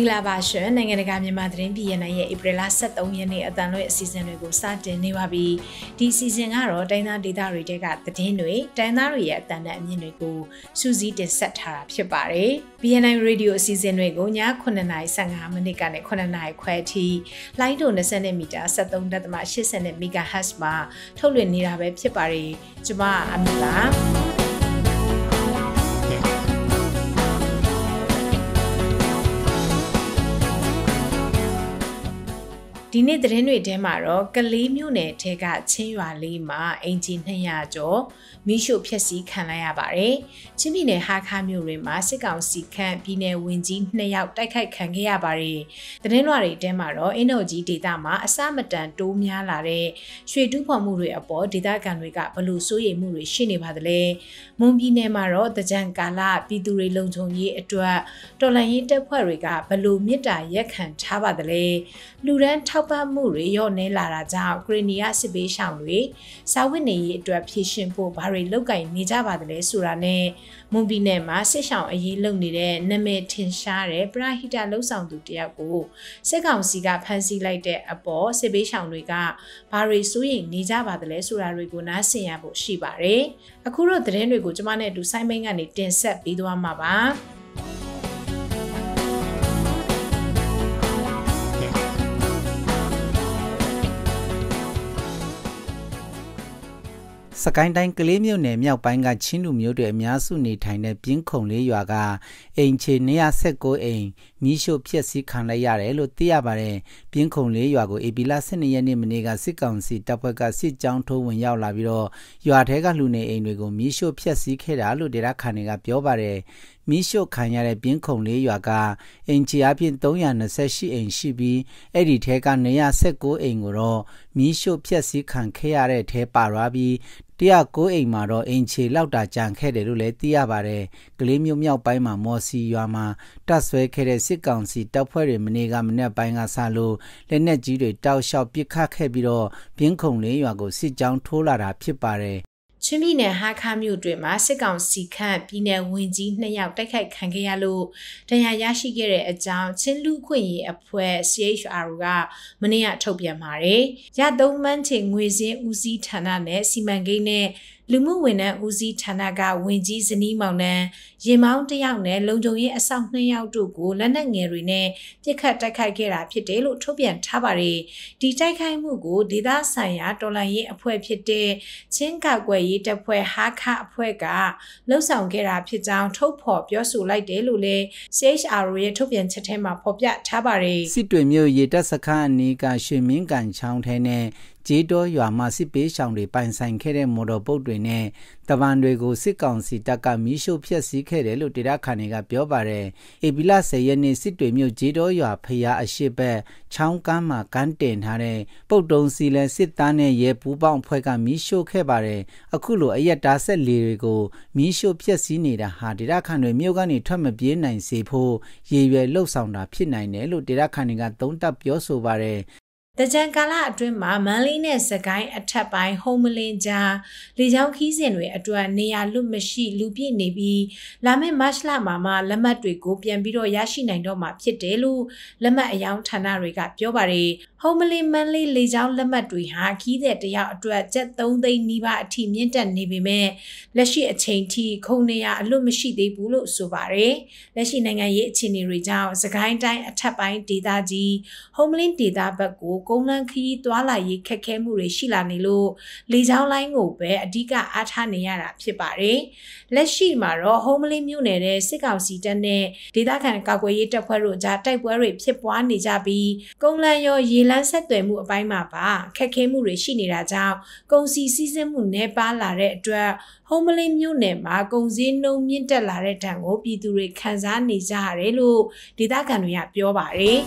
င်္ဂလာပါရှင်နိုင်ငံတကာမြန်မာသတင်းပြည်နယ်ရဲ့ဧပြီလ23ရက်နေ့အတန်လွဲအစီအစဉ်တွေကိုစတင်နေပါပြီဒီစီစဉ်ကတော့တိုင်းသားဒေသတွေတဲကသတင်းတွေတိုင်းသားတွေရဲ့အတန်နဲ့အမြင်တွေကိုစူးစီးတင်ဆက်ထားတာဖြစ်ပါတယ် BNI Radio အစီအစဉ်တွေကိုည9:55မိနစ်ကနေ9:00ခွဲအထိလိုင်းတို20မီတာ73.80 MHz မှာထုတ်လွှင့်နေတာပဲဖြစ်ပါတယ်ကျွန်မအမီပါဒီနေ့သတင်းတွေထဲမှာတော့ကလေးမြို့နယ်ထဲကချင်းရွာလေးမှာအင်ဂျင်200ကျော်မိရှုဖျက်ဆီးခံလိုက်ရပါတယ်။ချင်းပြည်နယ်ဟာခါမြို့တွင်မှာစစ်ကောင်စီခန့်ပြည်နယ်ဝင်ကြီး2ယောက်တိုက်ခိုက်ခံခဲ့ရပါတယ်။သတင်းလွှာတွေထဲမှာတော့အင်ဒိုဂျီဒေသမှာအစမတန်တိုးများလာတဲ့ရွှေတူးဖော်မှုတွေအပေါ်ဒေသခံတွေကဘလို့စိုးရိမ်မှုတွေရှိနေပါသလဲ။မွန်ပြည်နယ်မှာတော့တကြံကာလပြည်သူတွေလုံခြုံရေးအတွက်တော်လှန်ရေးတပ်ဖွဲ့တွေကဘလို့မြစ်တာရက်ခံထားပါသလဲ။လူရန်ထောက်ပံ့မှုတွေရော့နေလာတာကြောင့်ဂရီနီယာစစ်ဘေးရှောင်တွေစာဝတ်နေရေးအတွက်ဖြည့်ရှင်ဖို့ဘာတွေလောက်ကင်နေကြပါသလဲဆိုတာနဲ့မွန်ပြည်နယ်မှာစစ်ရှောင်အရေးလုပ်နေတဲ့နာမည်ထင်ရှားတဲ့ပရဟိတလှုပ်ဆောင်သူတယောက်ကိုစစ်ကောင်စီကဖမ်းဆီးလိုက်တဲ့အပေါ်စစ်ဘေးရှောင်တွေကဘာတွေစိုးရိမ်နေကြပါသလဲဆိုတာတွေကိုနားဆင်ရဖို့ရှိပါတယ်။အခုတော့သတင်းတွေကိုကျွန်မနဲ့အတူဆိုင်းမင်းကနေတင်ဆက်ပေးသွားမှာပါ။စကိုင်းတိုင်းကလေးမြို့နယ်မြောက်ပိုင်းကချင်းလူမျိုးတွေအများစုနေထိုင်တဲ့ပြင်းခုံလေးရွာကအိမ်ခြေ119အိမ်မိရှုဖျက်ဆီးခံလိုက်ရတယ်လို့သိရပါတယ်။ပြင်းခုံလေးရွာကို AP လ12ရက်နေ့မနေ့ကစစ်ကောင်စီတပ်ဖွဲ့ကစစ်ကြောင်းထိုးဝင်ရောက်လာပြီးတော့ရွာထဲကလူနေအိမ်တွေကိုမိရှုဖျက်ဆီးခဲ့တာလို့ဒေသခံတွေကပြောပါတယ်။မီးရှို့ခံရတဲ့ပြင်းခုံလေးရွာကအင်ချီအပြင်328အိမ်ရှိပြီးအဲ့ဒီထဲက219အိမ်ကိုတော့မီးရှို့ဖျက်ဆီးခံခဲ့ရတဲ့ထဲပါရပြီး109အိမ်မှာတော့အင်ချီလောက်တာကြံခဲ့တယ်လို့လည်းသိရပါတယ်။ကလေးမျိုးမြောက်ပိုင်းမှာမော်စီရွာမှာတပ်ဆွဲခဲ့တဲ့စစ်ကောင်စီတပ်ဖွဲ့တွေမနေ့ကမနေ့ပိုင်းကစလို့လက်နက်ကြီးတွေတောက်လျှောက်ပစ်ခတ်ခဲ့ပြီးတော့ပြင်းခုံလေးရွာကိုစစ်ကြောင်းထိုးလာတာဖြစ်ပါတယ်။ချင်းပြည်နယ်ဟာခါမြို့တွင်မှစစ်ကောင်စီခန့်ပြည်နယ်ဝင်ကြီး၂ယောက်တိုက်ခိုက်ခံခဲ့ရလို့တရားရရှိခဲ့တဲ့အကြောင်းချင်းလူခွင့်ရေးအဖွဲ့ CHR ကမနေ့ကထုတ်ပြန်ပါတယ်။ရသုံးမှန်းချေငွေစင်းဦးစီးဌာနနဲ့စီမံကိန်းနဲ့လူမှုဝန်ထမ်းဦးစီးဌာနကဝင်ကြီးဇနီးမောင်နှံရင်မောင်းတယောက်နဲ့လုံခြုံရေးအဆောက်နှစ်ယောက်တို့ကိုလက်နက်ငယ်တွေနဲ့ပြစ်ခတ်တိုက်ခိုက်ခဲ့တာဖြစ်တယ်လို့ထုတ်ပြန်ထားပါတယ်။ဒီတိုက်ခိုက်မှုကိုဒေသဆိုင်ရာတော်လှန်ရေးအဖွဲ့ဖြစ်တဲ့ချင်းကောက်ွယ်ရေးတပ်ဖွဲ့ဟာခအဖွဲ့ကလှုပ်ဆောင်ခဲ့တာဖြစ်ကြောင်းထုတ်ဖော်ပြောဆိုလိုက်တယ်လို့လည်း CHRO ရဲ့ထုတ်ပြန်ချက်ထဲမှာဖော်ပြထားပါတယ်။စစ်တွေမြို့ရေတပ်စခန်းအနီးကရှင်မင်းကန်ချောင်းထဲနဲ့ဂျေးတော်ရွာမှာစစ်ပေးရှောင်တွေပိုင်ဆိုင်ခဲ့တဲ့မော်တော်ပုတ်တွေနဲ့တဗန်တွေကိုစစ်ကောင်စီတပ်ကမီးရှို့ဖျက်ဆီးခဲ့တယ်လို့ဒေတာခန်တွေကပြောပါတယ်။အေဘီလ10ရက်နေ့စစ်တွေမြို့ဂျေးတော်ရွာဖျားအရှိဘက်ချောင်းကမ်းမှာကမ်းတင်ထားတဲ့ပုတ်တုံစီလန်စစ်သားနဲ့ရဲပူးပေါင်းအဖွဲ့ကမီးရှို့ခဲ့ပါတယ်။အခုလို အရက်တားဆက်လေတွေကိုမီးရှို့ဖျက်ဆီးနေတာဟာဒေတာခန်တွေမြို့ကနေထွက်မပြေးနိုင်စေဖို့ရည်ရွယ်လှုပ်ဆောင်တာဖြစ်နိုင်တယ်လို့ဒေတာခန်တွေကသုံးသပ်ပြောဆိုပါတယ်တကြံကာလအတွင်းမှာမန်လေးနဲ့စကိုင်းအထက်ပိုင်းဟုံမလင်းကြားလေကြောင်းခီးစဉ်တွေအတွက်နေရာလွတ်မရှိလူပြည့်နေပြီးလာမယ့်မတ်လမှာမှလက်မှတ်တွေကိုပြန်ပြီးတော့ရရှိနိုင်တော့မှာဖြစ်တယ်လို့လက်မှတ်အယောင်ဌာနတွေကပြောပါတယ်ဟုံမလင်းမန်လေးလေကြောင်းလက်မှတ်တွေဟာခီးတဲ့တယောက်အတွက်ကျပ်3သိန်းနီးပါးအထိမြင့်တက်နေပေမဲ့လက်ရှိအချိန်ထိခုံနေရာအလွတ်မရှိသေးဘူးလို့ဆိုပါတယ်လက်ရှိနိုင်ငံရေးအခြေအနေတွေကြောင့်စကိုင်းတိုင်းအထက်ပိုင်းဒေသကြီးဟုံမလင်းဒေသဘက်ကိုကုန်းလန်းခရီးသွားလာရေးခက်ခဲမှုတွေရှိလာနေလို့လေကြောင်းလိုင်းကိုပဲအဓိကအားထားနေရတာ ဖြစ်ပါတယ်။လက်ရှိမှာတော့ဟုံးမလေးမြို့နယ်တဲ့စစ်ကောင်စီတပ်နဲ့ဒေသခံကာကွယ်ရေးတပ်ဖွဲ့တို့ကြားတိုက်ပွဲတွေဖြစ်ပွားနေကြပြီးကုန်းလန်းရောရေလန်းဆက်သွယ်မှုအပိုင်းမှာပါခက်ခဲမှုတွေရှိနေတာကြောင့်ကုန်စည်စည်းစိမ်မှုနှဲပါလာတဲ့အတွက်ဟုံးမလေးမြို့နယ်မှာကုန်စည်နှုံမြင့်တက်လာတဲ့ဒဏ်ကိုပြည်သူတွေခံစားနေကြရတယ်လို့ဒေသခံတွေကပြောပါတယ်။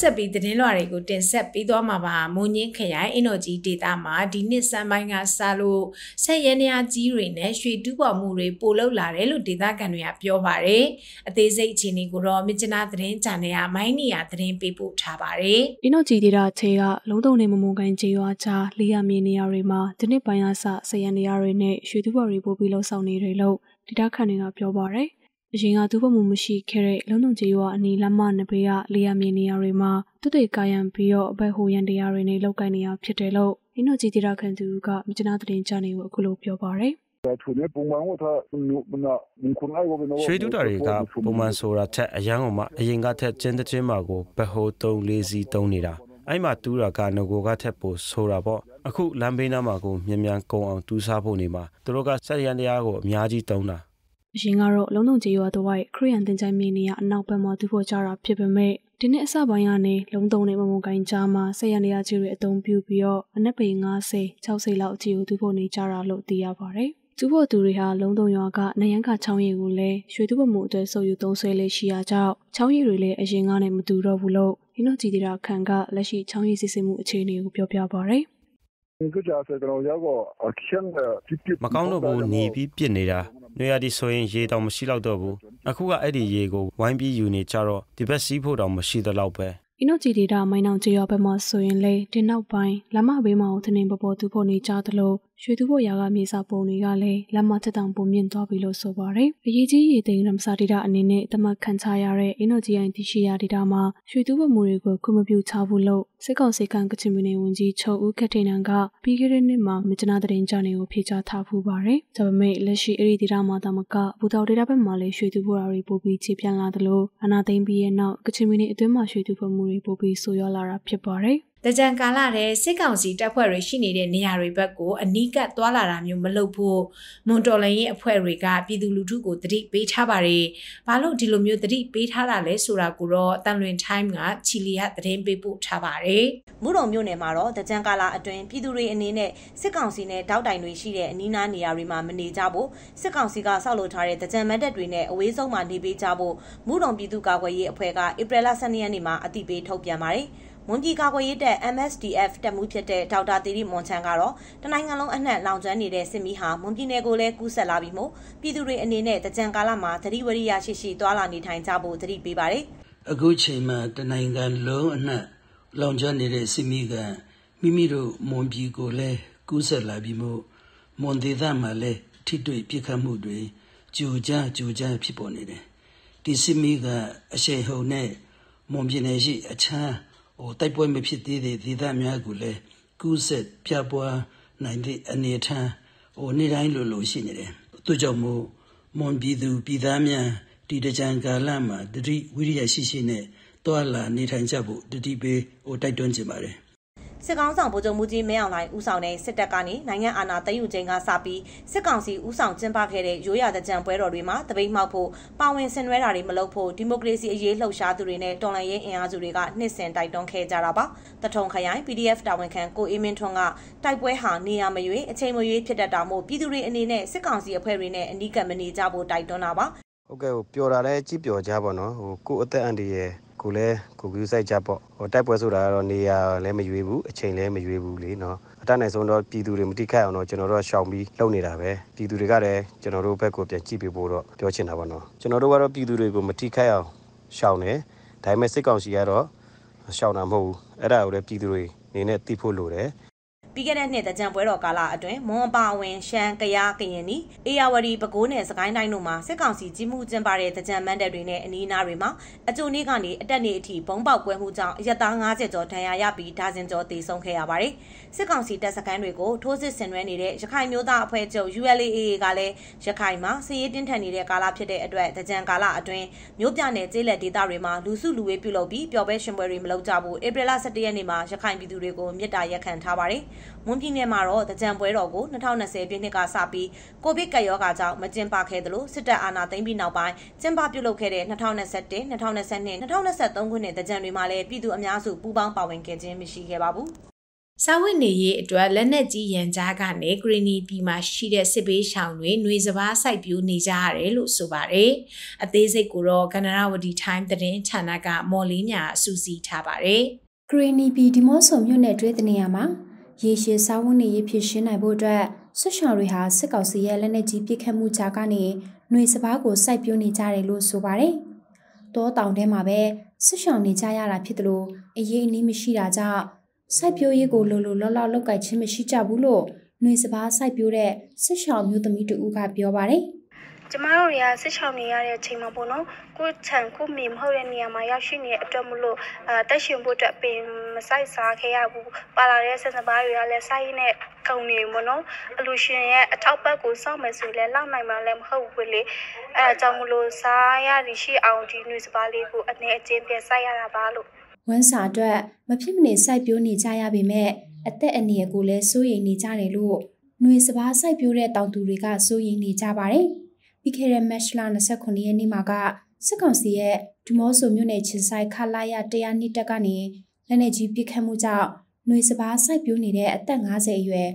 ဆက်ပြီးသတင်းလွှာတွေကိုတင်ဆက်ပေးသွားမှာပါမွန်ညင်းခရိုင်အင်တော်ကြီးဒေသမှာဒီနှစ်စံပိုင်းကစလို့ဆက်ရဲနေရကြီးတွေနဲ့ရွှေတူးပေါ်မှုတွေပိုလောက်လာတယ်လို့ဒေသခံတွေကပြောပါတယ်အသေးစိတ်အခြေအနေကိုတော့မြစ်ချနာသတင်းချန်နယ်ကမိုင်းနီယာသတင်းပေးပို့ထားပါတယ်အင်တော်ကြီးဒေသချေကလုံးတုံနေမမုံကန်ချေရွာချာလေးရမြေနေရာတွေမှာဒီနှစ်ပိုင်းကစဆက်ရဲနေရတွေနဲ့ရွှေတူးပေါ်တွေပိုပြီးလောက်ဆောင်နေတယ်လို့ဒေသခံတွေကပြောပါတယ်။အရင်ကသူ့ဘုံမှုမရှိခဲ့တဲ့လုံလုံကြီးရွာအနီးလမ်းမနှစ်ဘေးကလေယာမြေနေရာတွေမှာသူတွေကာယံပြီးတော့အဘက်ဟိုရန်တရားတွေနဲ့လောက်ကင်နေရဖြစ်တယ်လို့အင်းတို့ကြီးတရားခံသူကမြကျနာတင်ကြနေကိုအခုလိုပြောပါရယ်ရွှေတူတာတွေကပုံမှန်ဆိုတာထက်အရန်ကမှအရင်ကထက်ကျင်းတဲ့ချင်းမှာကိုဘဟို၃၄စီတုံးနေတာအဲ့မှာတူးတာကငကိုကထက်ပိုဆိုတာပေါ့အခုလမ်းဘေးနားမှာကိုမြန်မြန်ကုံအောင်တူးစားဖို့နေမှာသူတို့ကစက်ရန်တရားကိုအများကြီးတုံးတာအရင်ကတော့လုံလုံကြီးရွာတဝိုက်ခရီးရန်တင်ကြိုင်မြေနေရအနောက်ဘက်မှာသူဖို့ကြတာဖြစ်ပေမဲ့ဒီနေ့အစပိုင်းကနေလုံတုံနဲ့မမုံကိုင်းကြားမှာဆက်ရနေရကြီးတွေအသုံးပြုပြီးတော့အနက်ပေ90 60လောက်အကြီးကိုသူဖို့နေကြတာလို့သိရပါတယ်။သူဖို့သူတွေဟာလုံတုံရွာကနယန်းခချောင်းရည်ကိုလည်းရွှေသူပမှုအတွက်စုပ်ယူသုံးဆွဲလေးရှိရာကြောင့်ချောင်းရည်တွေလည်းအရင်ကနဲ့မတူတော့ဘူးလို့ဒီနောက်ကြည်တရာခန်ကလက်ရှိချောင်းရည်စစ်စစ်မှုအခြေအနေကိုပြောပြပါရယ်မကောင်းတော့ဘူးနေပြီးပြစ်နေတာနွေရာဒီဆိုရင်ရေတောင်မရှိတော့ဘူးအခုကအဲ့ဒီရေကိုဝိုင်းပြီးယူနေကြတော့ဒီဘက်စီးဖို့တောင်မရှိတော့လောက်ပဲအင်တို့ကြည်ဒေတာမိုင်းအောင်ကြေရဘက်မှာဆိုရင်လေဒီနောက်ပိုင်းလမဘေးမှာကိုတင်ပပေါ်သူဖို့နေကြသလိုရွှေသူဖို့ရာကမြေစာပုံတွေကလည်းလမချက်တောင်ပုံမြင့်သွားပြီလို့ဆိုပါရယ်အရေးကြီးရေသိမ်းရမစာဒေတာအနေနဲ့တမခန့်ချရတဲ့အင်တို့ကြည်ရင်တရှိရာဒေတာမှာရွှေသူဖို့မူတွေကိုခုမပြုတ်ချဘူးလို့စစ်ကောင်စီကကချင်ပြည်နယ်ဝန်ကြီးချုပ်ဦးခက်ထိန်နန်ကပြီးခဲ့တဲ့နှစ်မှာမြကျနာတရင်ကြောင့်ကိုဖိကြားထားဖူးပါတယ်။ဒါပေမဲ့လက်ရှိအဲ့ဒီဒေသမှာတမကဘူတော်ဒေသဘက်မှာလည်းရွှေသူဖို့ရာတွေပိုပြီးခြေပြန်လာသလိုအနာသိမ့်ပြီးရဲ့နောက်ကချင်ပြည်နယ်အတွင်းမှာရွှေသူဖို့မှုတွေပိုပြီးဆိုးရွားလာတာဖြစ်ပါတယ်။တကြံကာလတဲ့စစ်ကောင်စီတပ်ဖွဲ့တွေရှိနေတဲ့နေရာတွေဘက်ကိုအနီးကပ်သွားလာတာမျိုးမလုပ်ဖို့မွန်တော်လရင်အဖွဲ့တွေကပြည်သူလူထုကိုတတိပေးထားပါတယ်။ဘာလို့ဒီလိုမျိုးတတိပေးထားတာလဲဆိုတာကိုတော့တန်လွင် time ကချီလီယာသတင်းပေးပို့ထားပါတယ်။မွန်တော်မြို့နယ်မှာတော့တကြံကာလအတွင်းပြည်သူတွေအနေနဲ့စစ်ကောင်စီနဲ့တောက်တိုင်တွေရှိတဲ့အနီးနားနေရာတွေမှာမနေကြဖို့စစ်ကောင်စီကဆောက်လုပ်ထားတဲ့တကြံမတ်တပ်တွေနဲ့အဝေးဆုံးမှာနေပေးကြဖို့မွန်တော်ပြည်သူ့ကာကွယ်ရေးအဖွဲ့ကဧပြီလ12ရက်နေ့မှာအသိပေးထုတ်ပြန်ပါတယ်။မွန်ပြည်ကာကွယ်ရေးတပ် MSDF တပ်မှုဖြစ်တဲ့ဒေါက်တာသီရိမွန်ချန်ကတော့တနိုင်ငံလုံးအနှံ့လောင်ကျွမ်းနေတဲ့စစ်မီးဟာမွန်ပြည်နယ်ကိုလည်းကူးစက်လာပြီးမို့ပြည်သူတွေအနေနဲ့တကြံကာလမှာသတိဝရိယရှိရှိသွားလာနေထိုင်ကြဖို့သတိပေးပါတယ်။အခုချိန်မှာတနိုင်ငံလုံးအနှံ့လောင်ကျွမ်းနေတဲ့စစ်မီးကမိမိတို့မွန်ပြည်ကိုလည်းကူးစက်လာပြီးမို့မွန်ဒေသမှာလည်းထိတွေ့ပြစ်ခတ်မှုတွေကြိုကြားကြိုကြားဖြစ်ပေါ်နေတယ်။ဒီစစ်မီးကအရှိန်ဟုန်နဲ့မွန်ပြည်နယ်ရှိအခြားဟိုတိုက်ပွဲမဖြစ်သေးတဲ့ဒေသများကိုလည်းကူးစက်ပြပွားနိုင်တဲ့အနေအထားဟိုနေ့တိုင်းလိုလိုရှိနေတယ်။သူကြောင့်မို့မွန်ပြည်သူပြည်သားများဒီတကြံကာလမှာတတိဝိရိယရှိရှိနဲ့တွာလာနေထိုင်ကြဖို့တတိပေးဟိုတိုက်တွန်းချင်ပါတယ်။စစ်ကောင်ဆောင်ဗိုလ်ချုပ်မှုကြီးမင်းအောင်လှိုင်ဦးဆောင်တဲ့စစ်တပ်ကနေနိုင်ငံအာဏာသိမ်းယူခြင်းကစပြီးစစ်ကောင်စီဦးဆောင်ကျင်းပခဲ့တဲ့ရိုးရာတကြံပွဲတော်တွေမှာတပိတ်မှောက်ဖို့ပါဝင်ဆင်နွှဲတာတွေမလုပ်ဖို့ဒီမိုကရေစီအရေးလှုပ်ရှားသူတွေနဲ့တော်လှန်ရေးအင်အားစုတွေကနှစ်ဆင်တိုက်တွန်းခဲ့ကြတာပါတထုံခရိုင် PDF တာဝန်ခံကိုအေးမင်းထွန်းကတိုက်ပွဲဟာနေရာမရွေးအချိန်မရွေးဖြစ်တတ်တာမို့ပြည်သူတွေအနေနဲ့စစ်ကောင်စီအဖွဲ့တွေနဲ့အနီးကပ်မနေကြဖို့တိုက်တွန်းတာပါဟုတ်ကဲ့ဟိုပျော်တာလဲကြည်ပျော်ကြပါတော့ဟိုကို့အသက်အန္တရာယ်ကိုလည်းကိုကူးဆိုင်ကြပေါ့ဟိုတိုက်ပွဲဆိုတာကတော့နေရာလည်းမရွေးဘူးအချိန်လည်းမရွေးဘူးလေနော်အတတ်နိုင်ဆုံးတော့ပြည်သူတွေမတိခတ်အောင်တော့ကျွန်တော်တို့ရှောင်ပြီးလုပ်နေတာပဲပြည်သူတွေကလည်းကျွန်တော်တို့ဘက်ကိုပြန်ကြည့်ပြဖို့တော့ပြောချင်တာပေါ့နော်ကျွန်တော်တို့ကတော့ပြည်သူတွေကိုမတိခတ်အောင်ရှောင်တယ်ဒါပေမဲ့စစ်ကောင်စီကတော့ရှောင်တာမဟုတ်ဘူးအဲ့ဒါကိုလည်းပြည်သူတွေနေနဲ့သိဖို့လိုတယ်ပြီးခဲ့တဲ့နှစ်တကြံပွဲတော်ကာလအတွင်းမွန်ပါဝင်ရှမ်းကယားကရင်နီအေယာဝတီပဲခူးနယ်စကိုင်းတိုင်းတို့မှာစစ်ကောင်စီကြီးမှုကျင်းပတဲ့တကြံမန်တက်တွေနဲ့အနီးအနားတွေမှာအကြိုနေ့ကနေအတက်နေ့အထိဘုံပေါက်ကွဲမှုကြောင့်အရက်သား90ကျော်ဒဏ်ရာရပြီးဒါဇင်ကျော်သေဆုံးခဲ့ရပါတယ်စစ်ကောင်စီတပ်စခန်းတွေကိုထိုးစစ်ဆင်နွှဲနေတဲ့ရခိုင်မျိုးသားအဖွဲ့ချုပ် ULAA ကလည်းရခိုင်မှာစစ်ရေးတင်းထန်နေတဲ့ကာလဖြစ်တဲ့အတွက်တကြံကာလအတွင်းမြို့ပြနယ်ကျေးလက်ဒေသတွေမှာလူစုလူဝေးပြုလုပ်ပြီးပျော်ပွဲရှင်ပွဲတွေမလုပ်ကြဘူးဧပြီလ17ရက်နေ့မှာရခိုင်ပြည်သူတွေကိုမြစ်တာရက်ခံထားပါတယ်။မွန်ပြည်နယ်မှာတော့တကြံပွဲတော်ကို2020ပြည့်နှစ်ကစပြီးကိုဗစ်ကပ်ရောဂါကြောင့်မကျင်းပခဲ့သလိုစစ်တပ်အာဏာသိမ်းပြီးနောက်ပိုင်းကျင်းပပြုလုပ်ခဲ့တဲ့2021 2022 2023ခုနှစ်တကြံတွေမှာလည်းပြည်သူအများစုပူးပေါင်းပါဝင်ခဲ့ခြင်းမရှိခဲ့ပါဘူး။စာဝတ်နေရေးအတွက်လက်နက်ကြီးရန်ကြားကနေဂရီနီပြည်မှာရှိတဲ့စစ်ဘေးရှောင်တွေနှွေစပားစိုက်ပျိုးနေကြရတယ်လို့ဆိုပါတယ်။အသေးစိတ်ကိုတော့ကနရဝတီတိုင်းသတင်းဌာနကမော်လေးမြအစူးစီးထားပါတယ်။ဂရီနီပြည်ဒီမော့ဆိုမြို့နယ်တွဲတနေရာမှာရေရှည်စားဝတ်နေရေးဖြစ်ရှင်းနိုင်ဖို့အတွက်ဆွတ်ရှောင်တွေဟာစစ်ကောင်စီရဲ့လက်နက်ကြီးပစ်ခတ်မှုကြားကနေຫນွေစပားကိုစိုက်ပျိုးနေကြတယ်လို့ဆိုပါတယ်။တောတောင်ထဲမှာပဲဆွတ်ရှောင်နေကြရတာဖြစ်တယ်လို့အရေးအနည်းမရှိတာကြောင့်စိုက်ပျိုးရေးကိုလိုလိုလော့လော့လောက်ကိုက်ခြင်းမရှိကြဘူးလို့ຫນွေစပားစိုက်ပျိုးတဲ့ဆွတ်ရှောင်မျိုးသမီးတူဦးကပြောပါတယ်။ကျမတို့တွေကစစ်ချောင်းနေရတဲ့အချိန်မှာပေါ့နော်ကိုချန်ကိုမေမဟုတ်တဲ့နေရာမှာရောက်ရှိနေတဲ့အတွက်မလို့အဲတက်ရှင်ဖို့အတွက်ပင်မဆိုင်စားခဲ့ရဘူးပါလာတဲ့ဆက်စပါးတွေကလည်းစိုက်ရင်းနဲ့ကုန်နေပေါ့နော်အလူရှင်ရဲ့အထောက်ပတ်ကိုစောင့်မယ်ဆိုရင်လည်းလောက်နိုင်မှာလည်းမဟုတ်ဘူးလေအဲအကြောင်းမလို့စားရရရှိအောင်ဒီနှွေစပါးလေးကိုအနေအချင်းပြန်စိုက်ရတာပါလို့ဝန်စာအတွက်မဖြစ်မနေစိုက်ပျိုးနေကြရပေမဲ့အသက်အနည်းကိုလည်းစိုးရိမ်နေကြတယ်လို့ຫນွေစပားစိုက်ပျိုးတဲ့တောင်သူတွေကစိုးရိမ်နေကြပါတယ်။ပြီးခဲ့တဲ့မတ်လ29ရက်နေ့မှာကစစ်ကောင်စီရဲ့ဒူမောဆိုမြို့နယ်ချင်းဆိုင်ခလာရတရားနှစ်တက်ကနေလက်နေကြီးပြစ်ခတ်မှုကြောင့်ຫນွေစပားစိုက်ပြိုးနေတဲ့အသက်50အရွယ်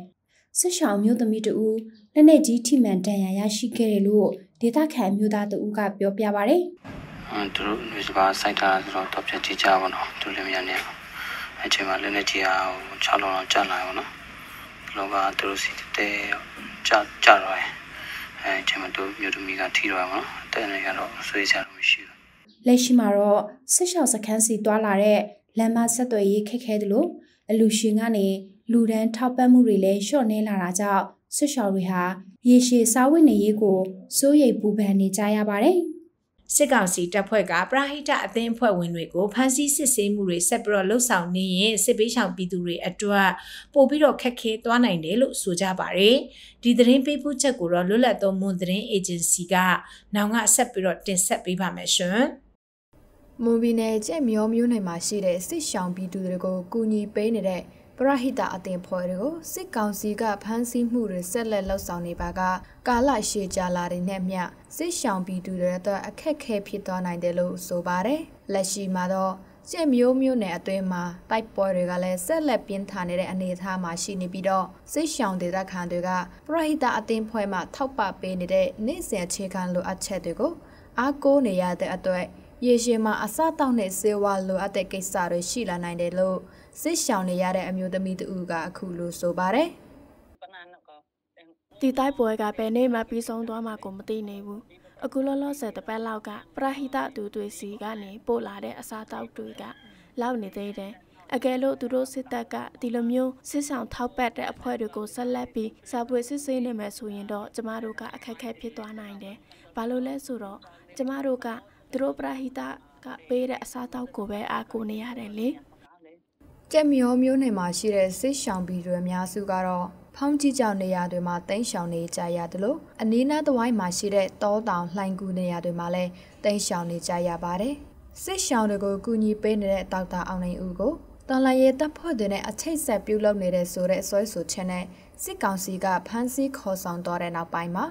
စစ်ရှောင်မျိုးသမီးတဦးလက်နေကြီးထိမှန်ဒဏ်ရာရရှိခဲ့တယ်လို့ဒေသခံမျိုးသားတဦးကပြောပြပါဗျ။အဲသူတို့ຫນွေစပားစိုက်တာဆိုတော့တော့ပြတ်ကြည့်ကြပါတော့သူလည်းမရနဲ့။အချိန်မှာလက်နေကြီးဟာ6လောက်လောက်ကြာလာပါတော့။ဘလောကသူတို့စီတဲကြာကြာတော့အဲကျွန်မတို့မြို့သူမိကထိတော့မှာတဲ့နေကတော့ဆွေးကြလို့မရှိဘူးလက်ရှိမှာတော့ဆက်ရှောက်စခန်းစီတွာလာတဲ့လမ်းမဆက်သွယ်ရေးခက်ခဲတယ်လို့အလူရှင်ကနေလူဒန်းထောက်ပံ့မှုတွေလည်းလျှော့နေလာတာကြောင့်ဆွရှောက်တွေဟာရေရှည်စားဝတ်နေရေးကို စိုးရိမ်ပူပန်နေကြရပါတယ်။စစ်ကောင်စီတပ်ဖွဲ့ကပရာဟိတအသင်းအဖွဲ့ဝင်တွေကိုဖမ်းဆီးစစ်ဆေးမှုတွေဆက်ပြီးတော့လှုပ်ဆောင်နေရင်စစ်ပေးဆောင်ပြည်သူတွေအတွက်ပို့ပြီးတော့ခက်ခဲသွားနိုင်တယ်လို့ဆိုကြပါတယ်။ဒီသတင်းပေးပို့ချက်ကိုတော့လွတ်လပ်သောမွန်သတင်းအေဂျင်စီကနောင်ကဆက်ပြီးတော့တင်ဆက်ပေးပါမယ်ရှင်။မွန်ပြည်နယ်ကြက်မျောမျိုးနယ်မှာရှိတဲ့စစ်ရှောင်ပြည်သူတွေကိုကူညီပေးနေတဲ့ပရဟိတအသင်ဖွဲ့တွေကိုစစ်ကောင်စီကဖမ်းဆီးမှုတွေဆက်လက်လှုပ်ဆောင်နေပါကကာလရှည်ကြာလာတဲ့နဲ့မျှစစ်ရှောင်ပြည်သူတွေအတွက်အခက်အခဲဖြစ်သွားနိုင်တယ်လို့ဆိုပါတယ်။လက်ရှိမှာတော့ကျင့်မျိုးမျိုးနဲ့အတွင်းမှာတိုက်ပွဲတွေကလည်းဆက်လက်ပြင်းထန်နေတဲ့အနေအထားမှာရှိနေပြီးတော့စစ်ရှောင်ဒေသခံတွေကပရဟိတအသင်းဖွဲ့မှထောက်ပံ့ပေးနေတဲ့နေ့စဉ်အခြေခံလိုအပ်ချက်တွေကိုအားကိုးနေရတဲ့အတွက် ရေရှည်မှာအစတောက်နဲ့စေဝါလိုအပ်တဲ့ကိစ္စတွေရှိလာနိုင်တယ်လို့စစ်ရှောင်နေရတဲ့အမျိုးသမီးတူကအခုလိုဆိုပါတယ်ဒီတိုက်ပွဲကဘယ်နေ့မှပြီးဆုံးသွားမှာကိုမသိနေဘူးအခုလောလောဆယ်တပတ်လောက်ကပရဟိတသူတွေစီကနေပို့လာတဲ့အစားအသောက်တွေကလောက်နေသေးတယ်အကယ်လို့သူတို့စစ်တပ်ကဒီလိုမျိုးစစ်ဆောင်ထောက်ပတ်တဲ့အဖွဲ့တွေကိုဆက်လက်ပြီးစာပွေစစ်ဆေးနေမယ်ဆိုရင်တော့ကျမတို့ကအခက်အခဲဖြစ်သွားနိုင်တယ်။ဘာလို့လဲဆိုတော့ကျမတို့ကသူတို့ပရဟိတကပေးတဲ့အစားအသောက်ကိုပဲအားကိုးနေရတယ်လေ။ကြက်မျောမျိုးနယ်မှာရှိတဲ့စစ်ရှောင်ပြည်တွေအများစုကတော့ဖောင်းကြီးကြောင်နေရာတွေမှာတိမ်းရှောင်နေကြရတယ်လို့အနီးနားတဝိုင်းမှာရှိတဲ့တောတောင်လှိုင်ကူနေရာတွေမှာလည်းတိမ်းရှောင်နေကြရပါတယ်။စစ်ရှောင်တွေကိုကူညီပေးနေတဲ့တောက်တာအောင်နိုင်ဦးကိုတန်လရဲတပ်ဖွဲ့တွေနဲ့အချိတ်ဆက်ပြုလုပ်နေတဲ့ဆိုတဲ့အစွဲဆိုချက်နဲ့စစ်ကောင်စီကဖမ်းဆီးခေါ်ဆောင်သွားတဲ့နောက်ပိုင်းမှာ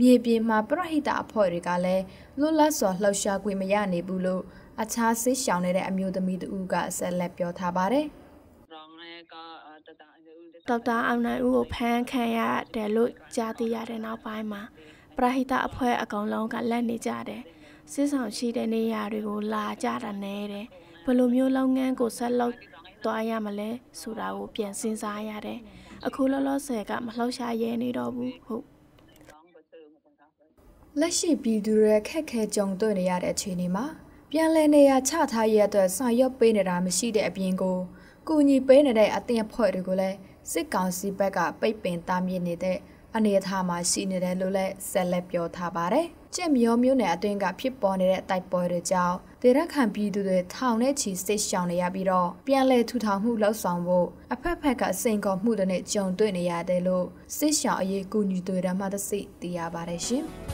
မြေပြင်မှာပရဟိတအဖွဲ့တွေကလည်းလွတ်လပ်စွာလှုပ်ရှားခွင့်မရနိုင်ဘူးလို့အခြားဆေးရှောင်နေတဲ့အမျိုးသမီးတဦးကဆက်လက်ပြောထားပါတယ်။ဒေါက်တာအောင်နိုင်ဦးကိုဖမ်းခံရတယ်လို့ကြားသိရတဲ့နောက်ပိုင်းမှာပရဟိတအဖွဲ့အကောင်လုံးကလက်နေကြတယ်။စစ်ဆောင်ရှိတဲ့နေရာတွေကိုလာကြတာနဲတယ်။ဘယ်လိုမျိုးလုပ်ငန်းကိုဆက်လုပ်သွားရမလဲဆိုတာကိုပြန်စဉ်းစားရတယ်။အခုလောလောဆယ်ကမလှောက်ရှားရဲနေတော့ဘူးဟုတ်လက်ရှိပြည်သူတွေခက်ခဲကြုံတွေ့နေရတဲ့အခြေအနေမှာပြန်လည်နေရာချထားရတဲ့အတွက်ဆောင်ရွက်ပေးနေတာမရှိတဲ့အပြင်ကိုကူညီပေးနေတဲ့အသင်းအဖွဲ့တွေကိုလည်းစစ်ကောင်စီဘက်ကပိတ်ပင်တားမြစ်နေတဲ့အနေအထားမှာရှိနေတယ်လို့လည်းဆက်လက်ပြောထားပါတယ်။ကျင့်မျောမျိုးနယ်အတွင်းကဖြစ်ပေါ်နေတဲ့တိုက်ပွဲတွေကြောင့်ဒေသခံပြည်သူတွေထောင်နဲ့ချီစစ်ရှောင်နေရပြီးတော့ပြန်လည်ထူထောင်မှုလှုပ်ဆောင်ဖို့အဖက်ဖက်ကစိန်ခေါ်မှုတွေနဲ့ကြုံတွေ့နေရတယ်လို့စစ်ရှောင်အရေးကူညီတွေမှသိသိရပါတယ်ရှင်။